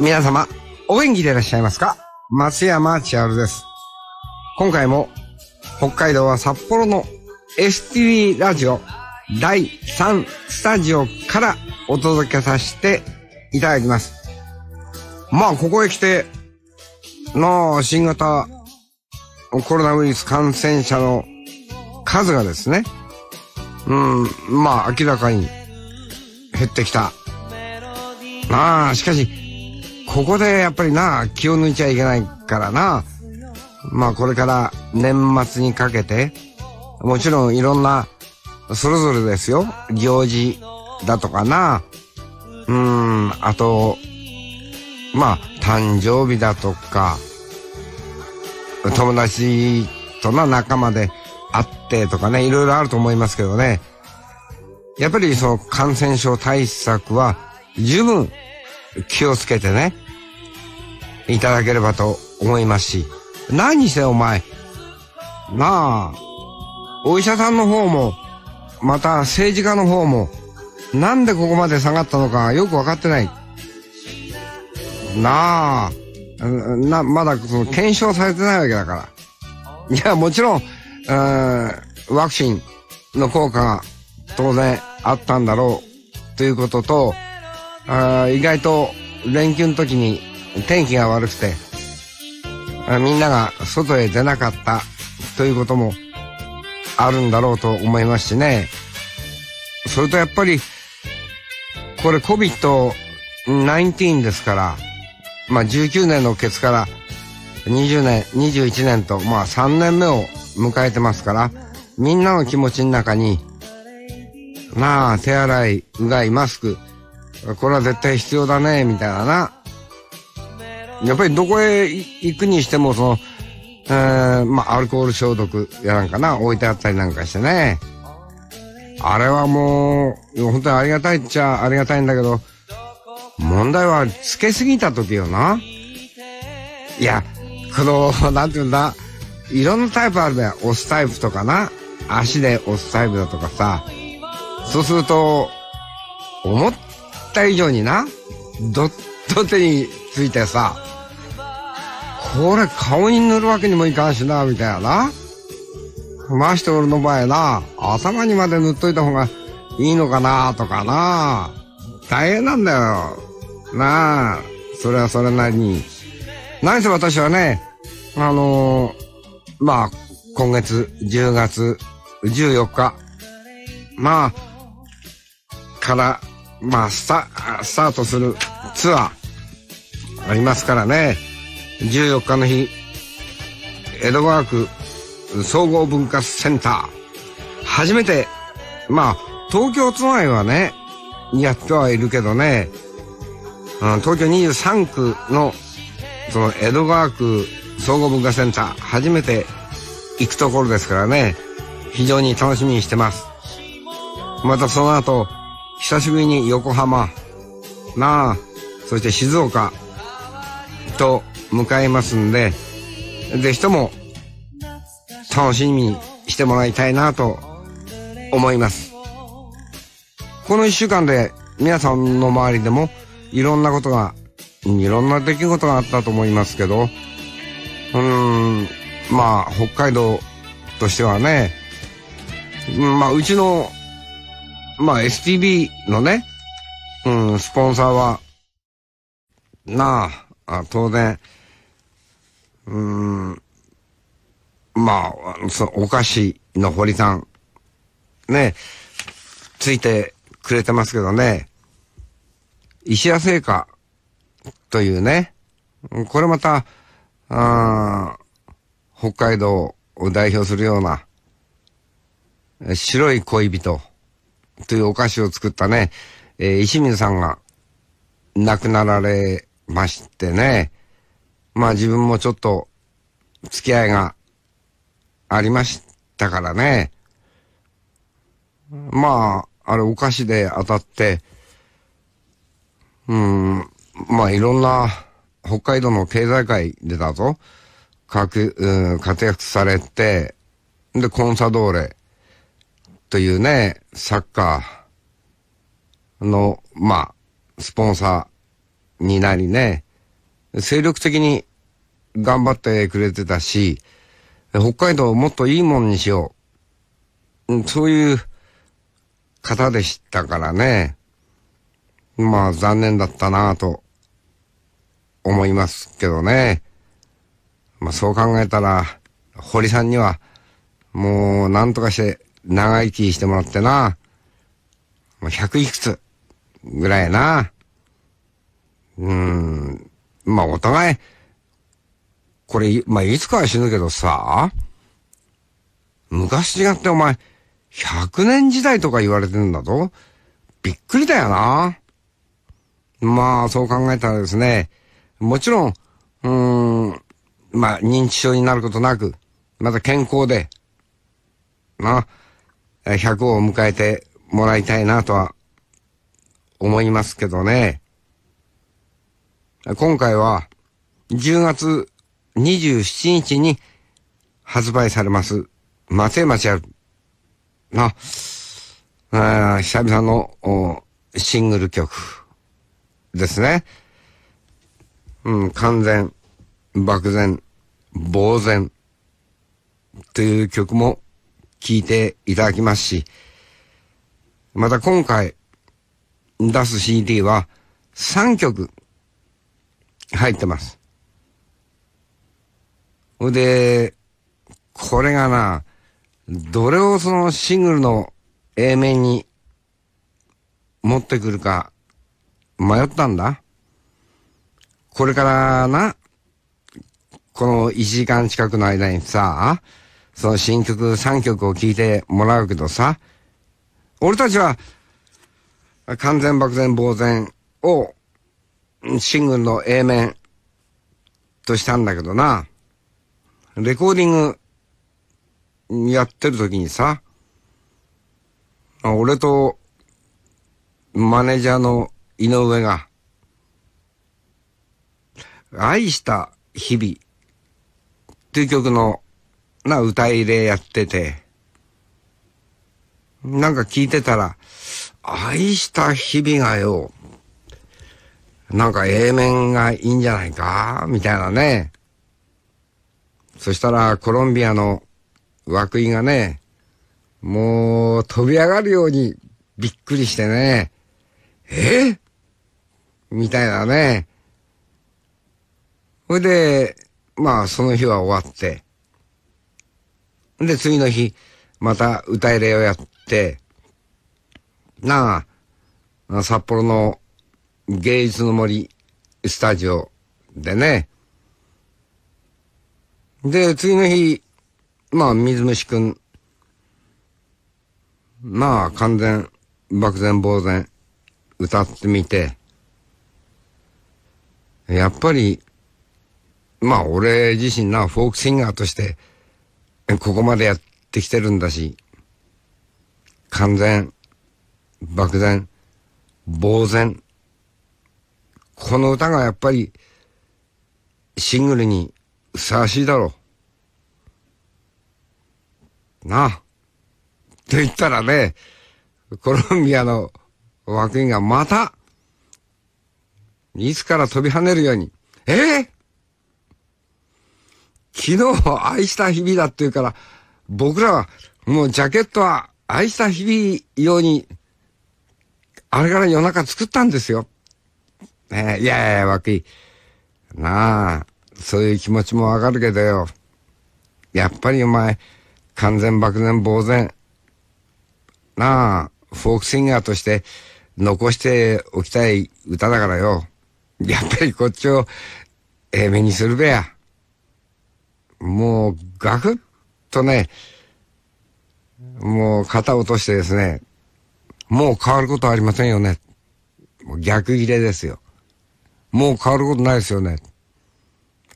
皆様、お元気でいらっしゃいますか松山千春です。今回も、北海道は札幌の STV ラジオ第3スタジオからお届けさせていただきます。まあ、ここへ来て、の新型コロナウイルス感染者の数がですね、うん、まあ明らかに減ってきた。まあ、しかし、ここでやっぱりな、気を抜いちゃいけないからな。まあこれから年末にかけて、もちろんいろんな、それぞれですよ。行事だとかな。うん、あと、まあ誕生日だとか、友達とな仲間で会ってとかね、いろいろあると思いますけどね。やっぱりその感染症対策は十分気をつけてね、いただければと思いますし、何せお前、なあ、お医者さんの方も、また政治家の方も、なんでここまで下がったのかよく分かってない。なあ、な、まだその検証されてないわけだから。いや、もちろん、ワクチンの効果が当然あったんだろうということと、あ意外と連休の時に天気が悪くて、みんなが外へ出なかったということもあるんだろうと思いますしね。それとやっぱり、これ COVID-19 ですから、まあ19年のケツから20年、21年と、まあ3年目を迎えてますから、みんなの気持ちの中に、まあ手洗い、うがい、マスク、これは絶対必要だね、みたいなな、やっぱりどこへ行くにしても、その、えー、まあ、アルコール消毒やなんかな、置いてあったりなんかしてね。あれはもう、本当にありがたいっちゃありがたいんだけど、問題は、つけすぎた時よな。いや、この、なんていうんだ、いろんなタイプあるんだよ。押すタイプとかな。足で押すタイプだとかさ。そうすると、思った以上にな、どっと手についてさ、これ顔に塗るわけにもいかんしなみたいなまして俺の場合な頭にまで塗っといた方がいいのかなとかな大変なんだよなあそれはそれなりに何せ私はねあのー、まあ今月10月14日まあからまあスタスタートするツアーありますからね14日の日、江戸川区総合文化センター。初めて、まあ、東京都内はね、やってはいるけどね、うん、東京23区の、その江戸川区総合文化センター、初めて行くところですからね、非常に楽しみにしてます。またその後、久しぶりに横浜、なあ、そして静岡と迎えますんで、ぜひとも楽しみにしてもらいたいなと思います。この一週間で皆さんの周りでもいろんなことが、いろんな出来事があったと思いますけど、うーん、まあ北海道としてはね、まあうちの、まあ STB のね、うん、スポンサーは、なあ、あ当然、うん、まあ、そお菓子の堀さん、ね、ついてくれてますけどね、石屋製菓というね、これまた、あ北海道を代表するような、白い恋人というお菓子を作ったね、えー、石水さんが亡くなられましてね、まあ自分もちょっと付き合いがありましたからね。まあ、あれお菓子で当たって、うん、まあいろんな北海道の経済界でだと、活躍されて、で、コンサドーレというね、サッカーの、まあ、スポンサーになりね、精力的に頑張ってくれてたし、北海道をもっといいもんにしよう。そういう方でしたからね。まあ残念だったなぁと思いますけどね。まあそう考えたら、堀さんにはもう何とかして長生きしてもらってな。もう100いくつぐらいな。うーん。まあお互いこれ、まあ、いつかは死ぬけどさ、昔違ってお前、100年時代とか言われてんだぞ。びっくりだよな。まあ、そう考えたらですね、もちろん、うーん、まあ、認知症になることなく、また健康で、な、100を迎えてもらいたいなとは、思いますけどね。今回は、10月27日に発売されます、松江町ある。あ久々のシングル曲ですね。うん、完全、漠然、呆然という曲も聴いていただきますし、また今回出す CD は3曲入ってます。ほで、これがな、どれをそのシングルの A 面に持ってくるか迷ったんだ。これからな、この1時間近くの間にさ、その新曲3曲を聴いてもらうけどさ、俺たちは、完全漠然呆然を、シングルの A 面としたんだけどな。レコーディングやってる時にさ、俺とマネージャーの井上が、愛した日々っていう曲のな歌入れやってて、なんか聞いてたら、愛した日々がよ、なんか A 面がいいんじゃないかみたいなね。そしたらコロンビアの涌井がね、もう飛び上がるようにびっくりしてね、えみたいなね。ほいで、まあその日は終わって、で次の日、また歌いれをやって、なあ、札幌の芸術の森スタジオでね、で、次の日、まあ、水虫くん。まあ、完全、漠然呆然、歌ってみて、やっぱり、まあ、俺自身な、フォークシンガーとして、ここまでやってきてるんだし、完全、漠然、呆然。この歌がやっぱり、シングルにふさわしいだろう。なあ。って言ったらね、コロンビアの枠員がまた、いつから飛び跳ねるように、ええー、昨日愛した日々だっていうから、僕らはもうジャケットは愛した日々用に、あれから夜中作ったんですよ。えー、いやいや、枠員。なあ、そういう気持ちもわかるけどよ。やっぱりお前、完全漠然呆然。なあ、フォークシンガーとして残しておきたい歌だからよ。やっぱりこっちを、ええ目にするべや。もう、ガクッとね、もう肩落としてですね、もう変わることはありませんよね。逆切れですよ。もう変わることないですよね。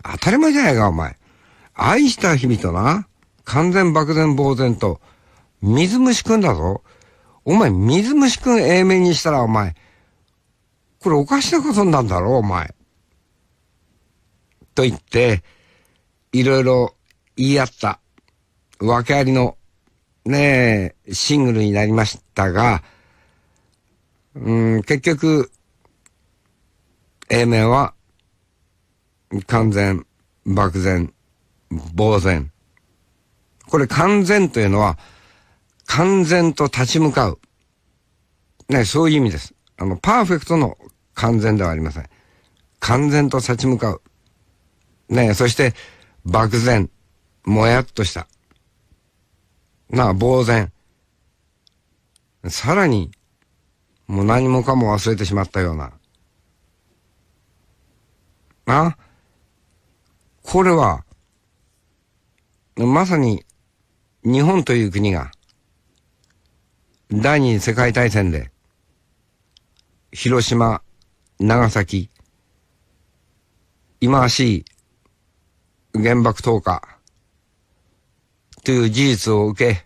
当たり前じゃないか、お前。愛した日々とな、完全漠然呆然と、水虫くんだぞ。お前、水虫くん A 面にしたら、お前、これおかしなことなんだろ、お前。と言って、いろいろ言い合った、訳ありの、ねえ、シングルになりましたが、うん、結局、A 面は完全、漠然、呆然。これ完全というのは、完全と立ち向かう。ね、そういう意味です。あの、パーフェクトの完全ではありません。完全と立ち向かう。ね、そして、漠然、もやっとした。なあ、呆然。さらに、もう何もかも忘れてしまったような。なあこれは、まさに日本という国が第二次世界大戦で広島、長崎、忌まわしい原爆投下という事実を受け、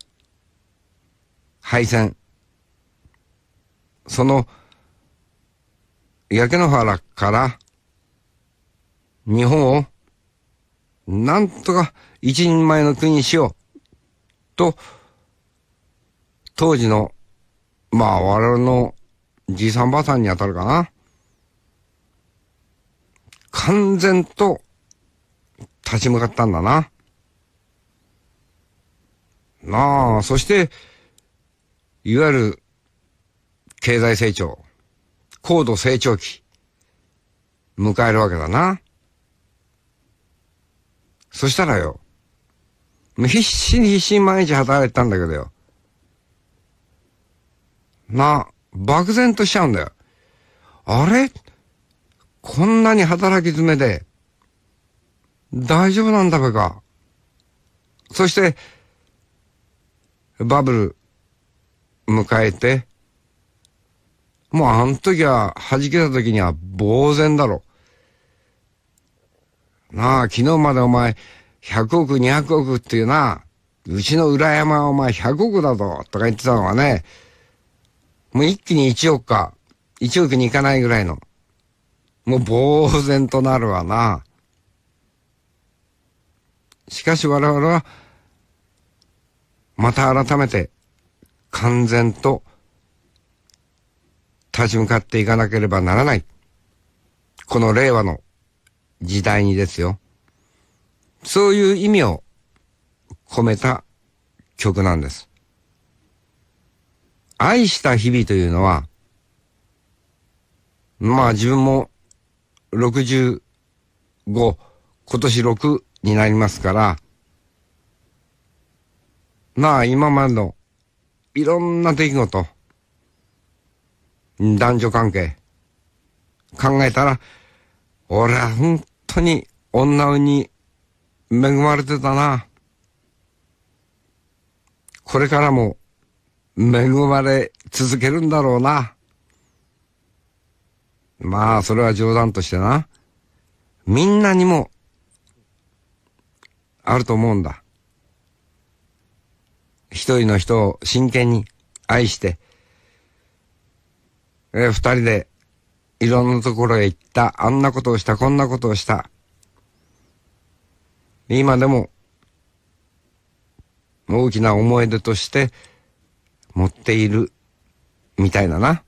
敗戦、その焼け野原から日本をなんとか一人前の国にしよう。と、当時の、まあ我々のじいさんばあさんにあたるかな。完全と立ち向かったんだな。なあ、そして、いわゆる経済成長、高度成長期、迎えるわけだな。そしたらよ、必死に必死に毎日働いてたんだけどよ。な、漠然としちゃうんだよ。あれこんなに働き詰めで、大丈夫なんだべか。そして、バブル、迎えて、もうあの時は、弾けた時には呆然だろ。なあ、昨日までお前、100億、200億っていうな、うちの裏山はお前100億だぞ、とか言ってたのがね、もう一気に1億か、1億にいかないぐらいの、もう呆然となるわな。しかし我々は、また改めて、完全と、立ち向かっていかなければならない。この令和の時代にですよ。そういう意味を込めた曲なんです。愛した日々というのは、まあ自分も65、今年6になりますから、まあ今までのいろんな出来事、男女関係、考えたら俺は本当に女に恵まれてたな。これからも恵まれ続けるんだろうな。まあ、それは冗談としてな。みんなにも、あると思うんだ。一人の人を真剣に愛して、え、二人でいろんなところへ行った、あんなことをした、こんなことをした。今でも、大きな思い出として持っているみたいだな。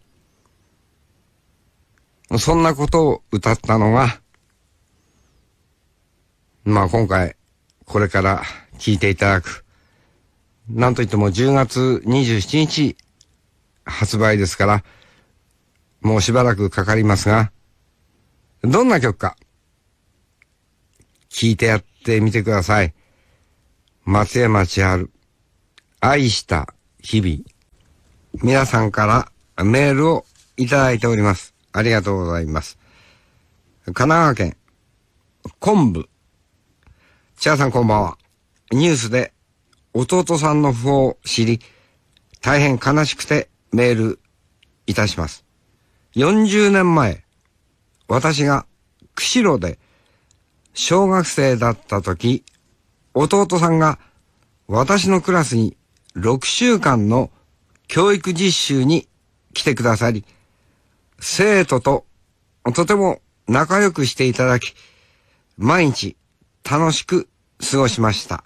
そんなことを歌ったのが、まあ今回、これから聴いていただく、なんといっても10月27日発売ですから、もうしばらくかかりますが、どんな曲か、聞いてやってみてください。松山千春、愛した日々。皆さんからメールをいただいております。ありがとうございます。神奈川県、昆布。千春さんこんばんは。ニュースで弟さんの訃報を知り、大変悲しくてメールいたします。40年前、私が釧路で小学生だった時、弟さんが私のクラスに6週間の教育実習に来てくださり、生徒ととても仲良くしていただき、毎日楽しく過ごしました。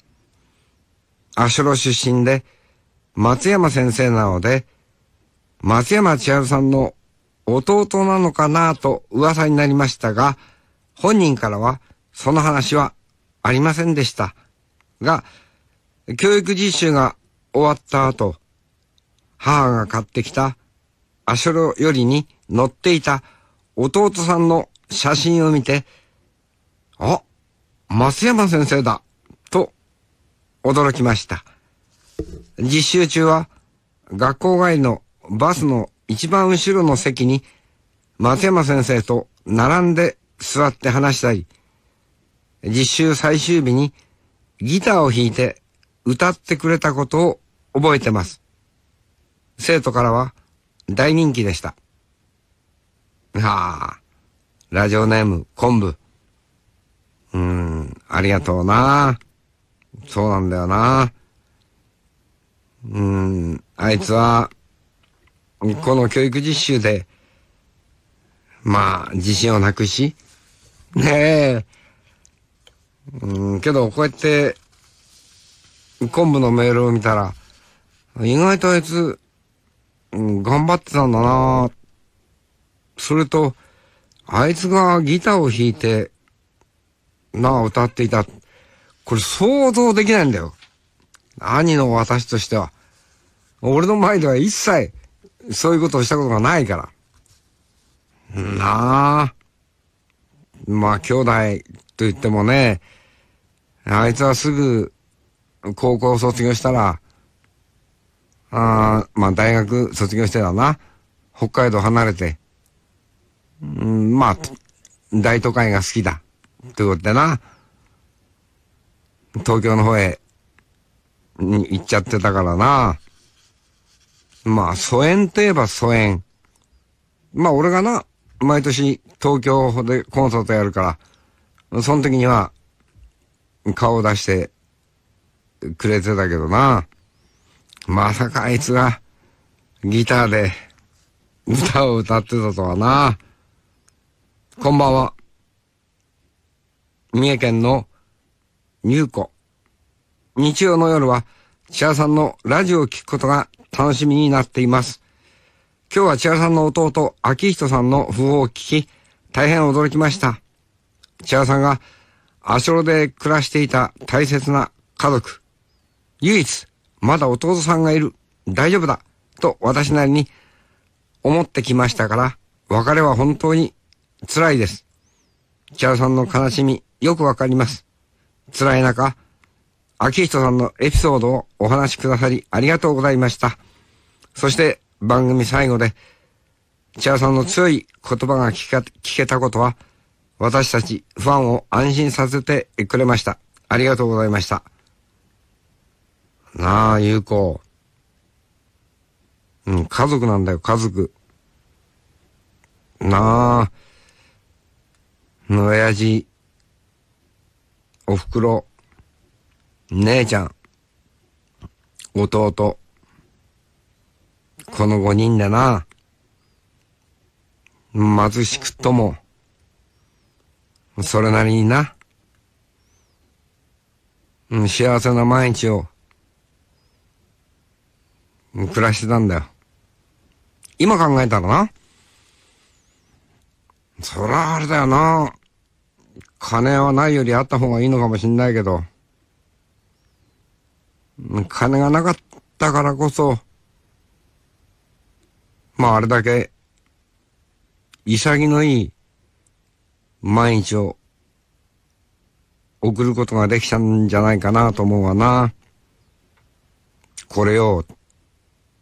足蘇出身で松山先生なので、松山千春さんの弟なのかなと噂になりましたが、本人からはその話はありませんでした。が、教育実習が終わった後、母が買ってきたアショロよりに乗っていた弟さんの写真を見て、あ、松山先生だ、と驚きました。実習中は学校外のバスの一番後ろの席に松山先生と並んで座って話したり、実習最終日にギターを弾いて歌ってくれたことを覚えてます。生徒からは大人気でした。はあ、ラジオネーム昆布。うーん、ありがとうな。そうなんだよな。うーん、あいつは、この教育実習で、まあ、自信をなくし、ねえ、うん、けど、こうやって、昆布のメールを見たら、意外とあいつ、うん、頑張ってたんだなそれと、あいつがギターを弾いて、なあ、歌っていた。これ想像できないんだよ。兄の私としては。俺の前では一切、そういうことをしたことがないから。なあ。まあ、兄弟と言ってもね、あいつはすぐ高校卒業したら、あまあ、大学卒業してだな。北海道離れて、うん、まあ、大都会が好きだ。ということでな、東京の方へ、に行っちゃってたからな。まあ、疎遠といえば疎遠。まあ、俺がな、毎年東京でコンサートやるから、その時には、顔を出してくれてたけどな。まさかあいつが、ギターで、歌を歌ってたとはな。こんばんは。三重県の、入子。日曜の夜は、千葉さんのラジオを聴くことが楽しみになっています。今日は千原さんの弟、明人さんの訃報を聞き、大変驚きました。千原さんが、ョロで暮らしていた大切な家族、唯一、まだ弟さんがいる、大丈夫だ、と私なりに思ってきましたから、別れは本当に辛いです。千原さんの悲しみ、よくわかります。辛い中、秋人さんのエピソードをお話しくださりありがとうございました。そして番組最後で、千葉さんの強い言葉が聞か聞けたことは、私たちファンを安心させてくれました。ありがとうございました。なあ、ゆうこ。うん、家族なんだよ、家族。なあ、の親父、おふくろ、姉ちゃん、弟、この五人でな、貧しくとも、それなりにな、幸せな毎日を、暮らしてたんだよ。今考えたらな、そらあれだよな、金はないよりあった方がいいのかもしんないけど、金がなかったからこそ、まああれだけ、潔のいい毎日を送ることができたんじゃないかなと思うわな。これを、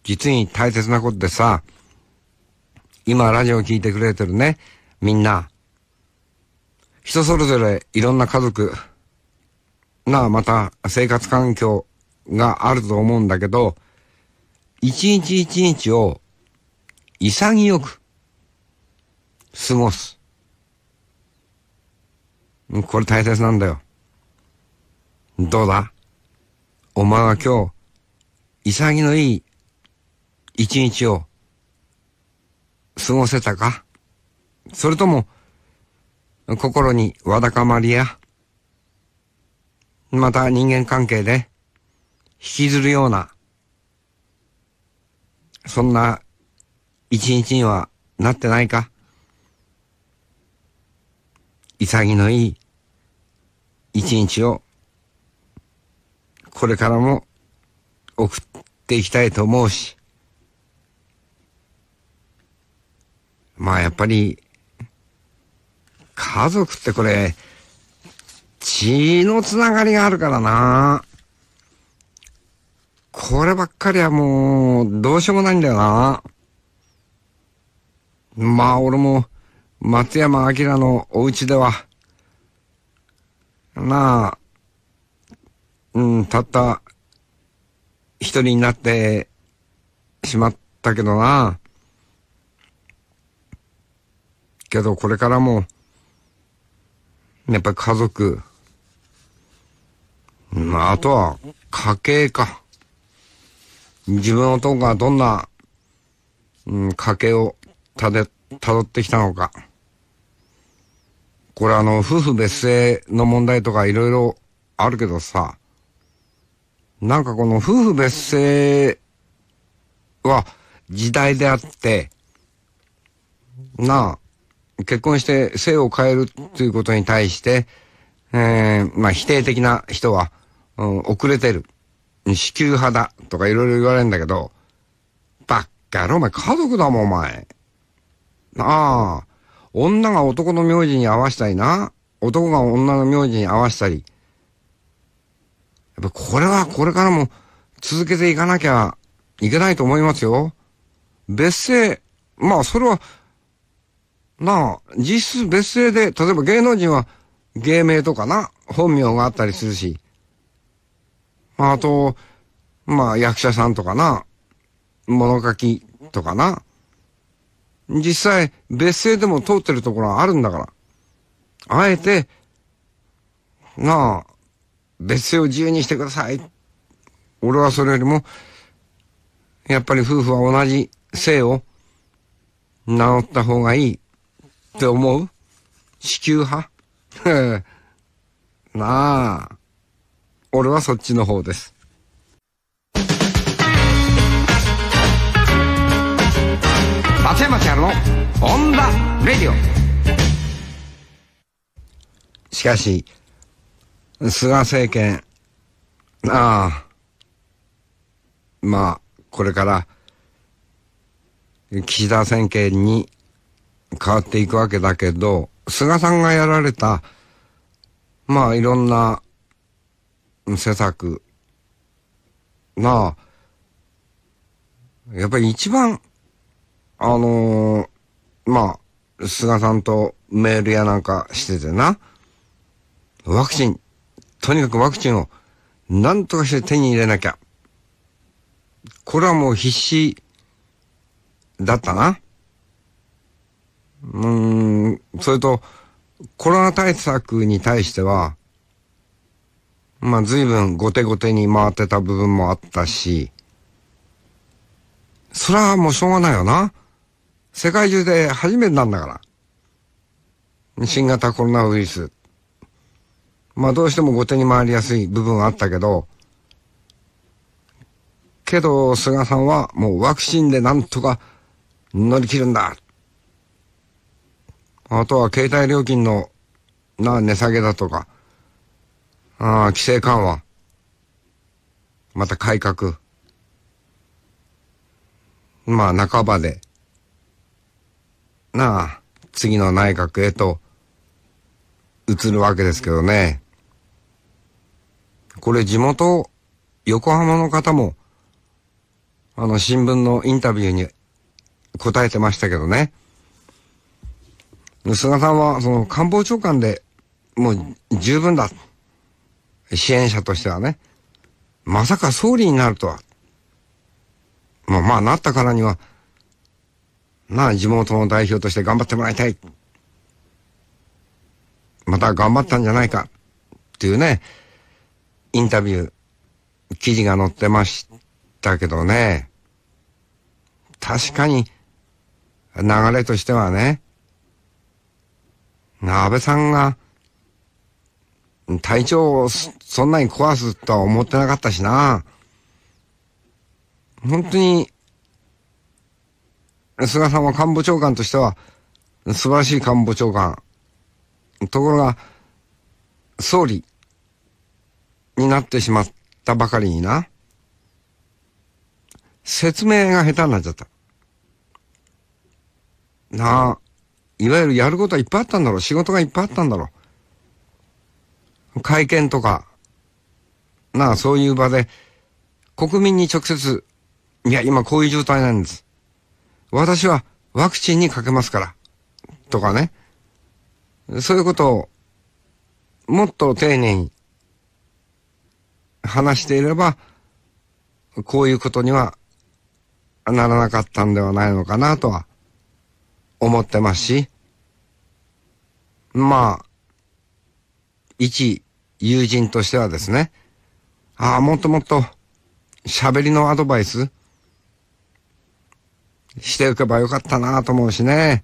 実に大切なことでさ、今ラジオを聞いてくれてるね、みんな。人それぞれいろんな家族、なあまた生活環境があると思うんだけど、一日一日を潔く過ごす。これ大切なんだよ。どうだお前は今日、潔のいい一日を過ごせたかそれとも、心にわだかまりや、また人間関係で、引きずるような、そんな一日にはなってないか潔のいい一日をこれからも送っていきたいと思うし、まあやっぱり家族ってこれ血のつながりがあるからな。こればっかりはもう、どうしようもないんだよな。まあ、俺も、松山明のお家では、まあ、うん、たった、一人になってしまったけどな。けど、これからも、やっぱり家族、あとは、家計か。自分のトーがどんな、うん、家計をたで、辿ってきたのか。これあの、夫婦別姓の問題とかいろいろあるけどさ、なんかこの夫婦別姓は時代であって、なあ、結婚して性を変えるということに対して、えー、まあ否定的な人は、うん、遅れてる。子宮派だとかいろいろ言われるんだけど、ばっかやろ、お前家族だもん、お前。なあ、女が男の名字に合わしたりな、男が女の名字に合わしたり。やっぱこれはこれからも続けていかなきゃいけないと思いますよ。別姓、まあそれは、なあ、実質別姓で、例えば芸能人は芸名とかな、本名があったりするし、あと、まあ役者さんとかな、物書きとかな。実際、別姓でも通ってるところはあるんだから。あえて、なあ、別姓を自由にしてください。俺はそれよりも、やっぱり夫婦は同じ姓を名乗った方がいいって思う地球派 なあ。俺はそっちの方です。松山千春のオンダレディオ。しかし、菅政権、ああ、まあ、これから、岸田政権に変わっていくわけだけど、菅さんがやられた、まあいろんな施策が、やっぱり一番、あのー、まあ、菅さんとメールやなんかしててな、ワクチン、とにかくワクチンを何とかして手に入れなきゃ。これはもう必死だったな。うーん、それと、コロナ対策に対しては、まあ随分後手後手に回ってた部分もあったし、それはもうしょうがないよな。世界中で初めてなんだから。新型コロナウイルス。まあどうしても後手に回りやすい部分はあったけど、けど菅さんはもうワクチンでなんとか乗り切るんだ。あとは携帯料金のな値下げだとか、ああ、規制緩和。また改革。まあ、半ばで。なあ、次の内閣へと、移るわけですけどね。これ地元、横浜の方も、あの、新聞のインタビューに答えてましたけどね。菅さんは、その、官房長官でもう十分だ。支援者としてはね、まさか総理になるとは。まあまあなったからには、なあ、地元の代表として頑張ってもらいたい。また頑張ったんじゃないか。っていうね、インタビュー、記事が載ってましたけどね。確かに、流れとしてはね、安倍さんが、体調をすそんなに壊すとは思ってなかったしな。本当に、菅さんは官房長官としては、素晴らしい官房長官。ところが、総理になってしまったばかりにな。説明が下手になっちゃった。なあ、いわゆるやることはいっぱいあったんだろう。仕事がいっぱいあったんだろう。会見とか、まあそういう場で、国民に直接、いや、今こういう状態なんです。私はワクチンにかけますから。とかね。そういうことを、もっと丁寧に話していれば、こういうことにはならなかったんではないのかなとは思ってますし、まあ、一友人としてはですね、ああ、もっともっと、喋りのアドバイスしておけばよかったなと思うしね。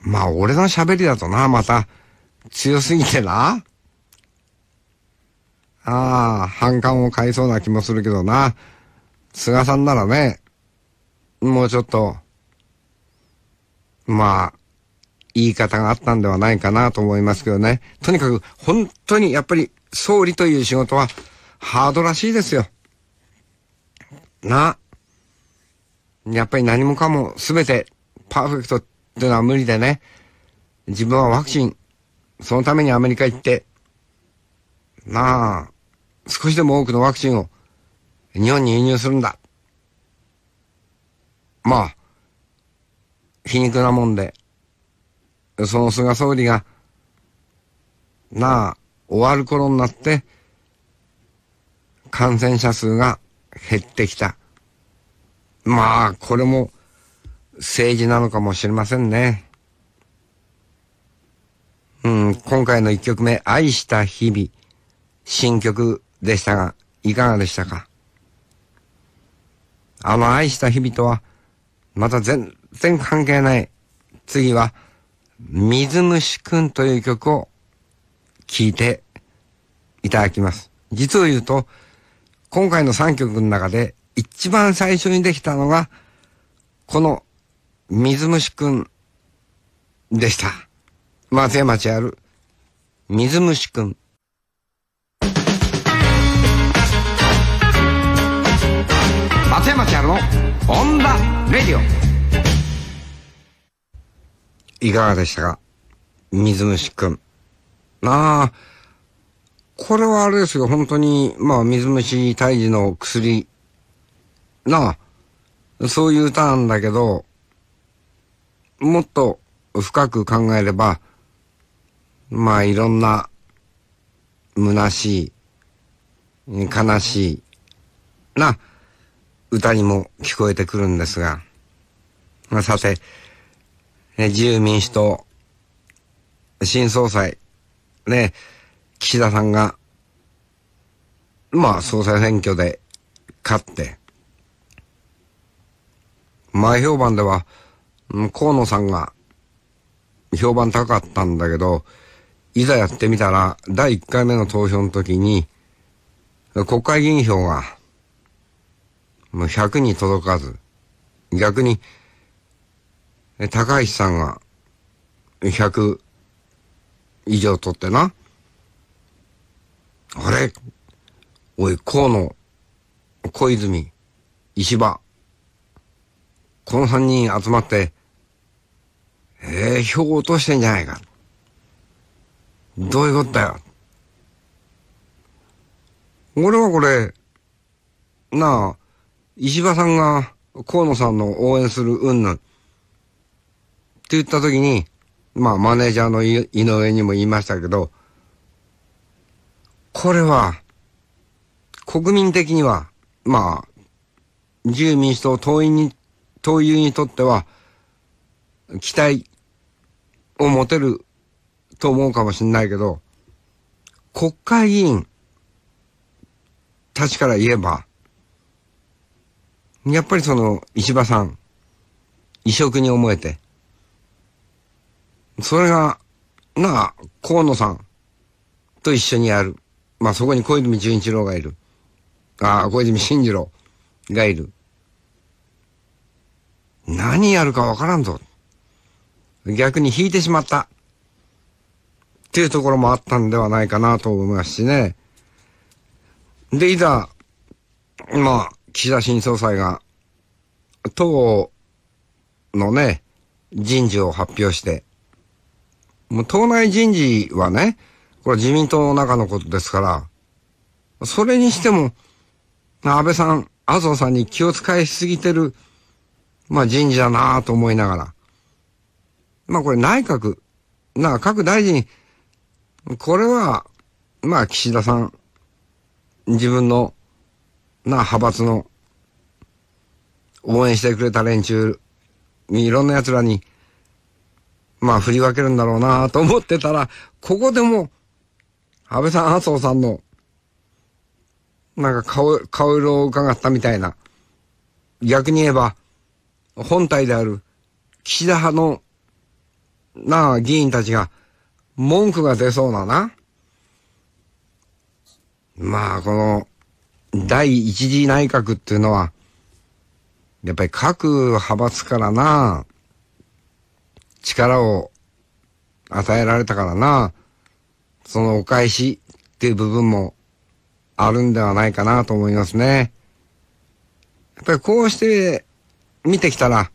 まあ、俺の喋りだとな、また、強すぎてな。ああ、反感を買いそうな気もするけどな。菅さんならね、もうちょっと、まあ、言い方があったんではないかなと思いますけどね。とにかく、本当に、やっぱり、総理という仕事はハードらしいですよ。な。やっぱり何もかも全てパーフェクトってのは無理でね。自分はワクチン、そのためにアメリカ行って、なあ、少しでも多くのワクチンを日本に輸入するんだ。まあ、皮肉なもんで、その菅総理が、なあ、終わる頃になって、感染者数が減ってきた。まあ、これも政治なのかもしれませんね。うん、今回の一曲目、愛した日々、新曲でしたが、いかがでしたかあの愛した日々とは、また全然関係ない。次は、水虫くんという曲を聞いていただきます。実を言うと、今回の3曲の中で一番最初にできたのが、この水虫くんでした。松山町ある水虫くん。松山ちあるのオンダレディオいかがでしたか水虫くん。なあ、これはあれですよ、本当に、まあ、水虫退治の薬、なあ、そういう歌なんだけど、もっと深く考えれば、まあ、いろんな、虚しい、悲しい、な、歌にも聞こえてくるんですが、まあ、さて、自由民主党、新総裁、ね、岸田さんが、まあ、総裁選挙で勝って、前評判では、河野さんが評判高かったんだけど、いざやってみたら、第1回目の投票の時に、国会議員票が、もう100に届かず、逆に、高橋さんが100以上取ってな。あれおい、河野、小泉、石破。この三人集まって、ええー、票を落としてんじゃないか。どういうことだよ。俺はこれ、なあ、石破さんが河野さんの応援するうんぬって言ったときに、まあ、マネージャーの井上にも言いましたけど、これは、国民的には、まあ、自由民主党党員に、党友にとっては、期待を持てると思うかもしれないけど、国会議員たちから言えば、やっぱりその石破さん、異色に思えて、それが、なあ、河野さんと一緒にやる。まあそこに小泉純一郎がいる。ああ、小泉進次郎がいる。何やるかわからんぞ。逆に引いてしまった。っていうところもあったんではないかなと思いますしね。で、いざ、まあ、岸田新総裁が、党のね、人事を発表して、もう党内人事はね、これ自民党の中のことですから、それにしても、安倍さん、麻生さんに気を使いすぎてる、まあ人事だなぁと思いながら。まあこれ内閣、なあ各大臣、これは、まあ岸田さん、自分の、なあ派閥の、応援してくれた連中、いろんな奴らにまあ振り分けるんだろうなと思ってたら、ここでも、安倍さん、麻生さんの、なんか顔、顔色を伺ったみたいな。逆に言えば、本体である岸田派の、なあ、議員たちが、文句が出そうだな。まあ、この、第一次内閣っていうのは、やっぱり各派閥からな、力を与えられたからな、そのお返しっていう部分もあるんではないかなと思いますね。やっぱりこうして見てきたら、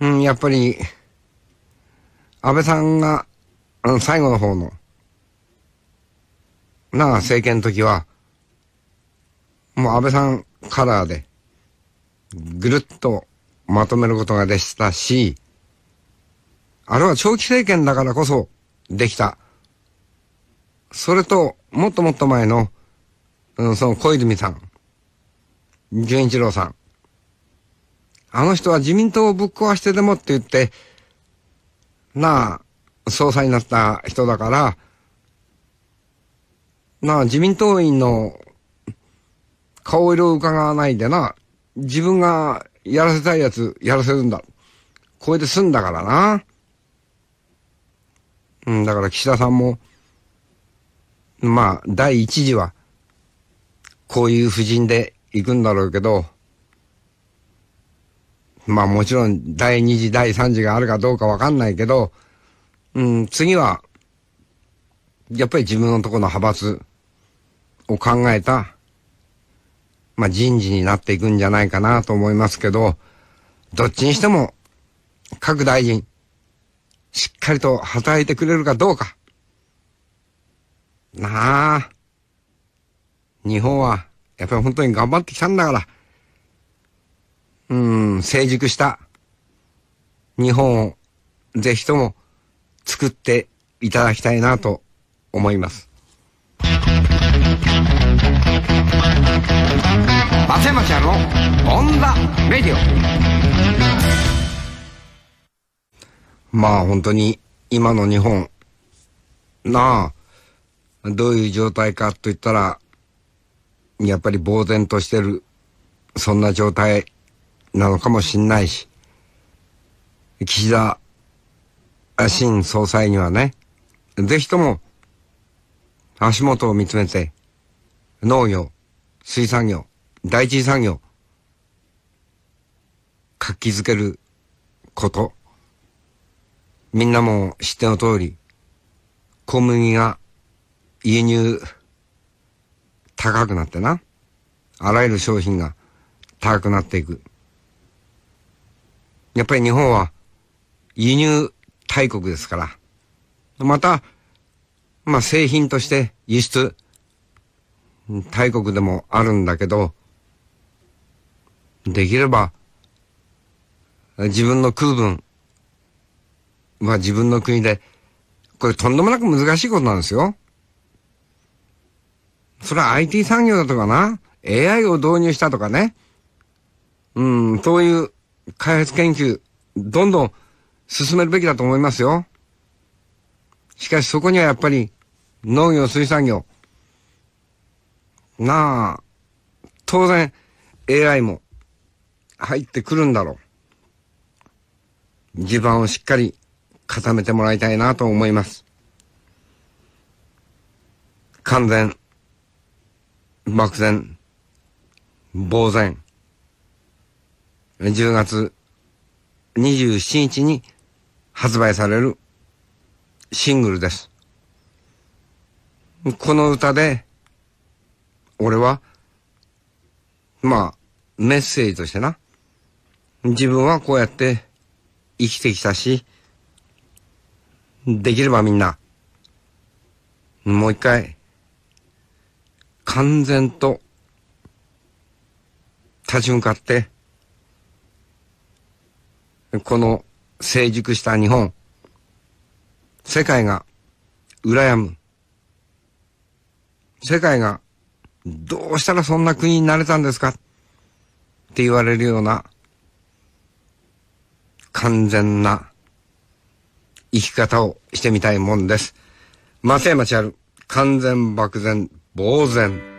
うん、やっぱり、安倍さんが、うん、最後の方の、なあ、政権の時は、もう安倍さんカラーで、ぐるっとまとめることがでしたし、あれは長期政権だからこそできた。それと、もっともっと前の、うん、その小泉さん、純一郎さん。あの人は自民党をぶっ壊してでもって言って、なあ、総裁になった人だから、なあ、自民党員の顔色を伺わないでな、自分がやらせたいやつやらせるんだ。これで済んだからな。うん、だから岸田さんも、まあ、第一次は、こういう布陣で行くんだろうけど、まあもちろん第二次、第三次があるかどうかわかんないけど、うん、次は、やっぱり自分のとこの派閥を考えた、まあ人事になっていくんじゃないかなと思いますけど、どっちにしても、各大臣、しっかりと働いてくれるかどうか。なあ。日本は、やっぱり本当に頑張ってきたんだから。うん、成熟した日本をぜひとも作っていただきたいなと思います。バセマちゃんのオンザメディオ。まあ本当に今の日本、なあ、どういう状態かと言ったら、やっぱり呆然としてる、そんな状態なのかもしんないし、岸田新総裁にはね、ぜひとも足元を見つめて、農業、水産業、第一産業、活気づけること、みんなも知っての通り、小麦が輸入高くなってな。あらゆる商品が高くなっていく。やっぱり日本は輸入大国ですから。また、まあ製品として輸出大国でもあるんだけど、できれば自分の空分まあ自分の国で、これとんでもなく難しいことなんですよ。それは IT 産業だとかな、AI を導入したとかね、うん、そういう開発研究、どんどん進めるべきだと思いますよ。しかしそこにはやっぱり農業、水産業、なあ、当然 AI も入ってくるんだろう。地盤をしっかり固めてもらいたいなと思います。完全、漠然、呆然。10月27日に発売されるシングルです。この歌で、俺は、まあ、メッセージとしてな、自分はこうやって生きてきたし、できればみんな、もう一回、完全と、立ち向かって、この成熟した日本、世界が羨む。世界がどうしたらそんな国になれたんですかって言われるような完全な生き方をしてみたいもんです。松山千春、完全漠然、呆然。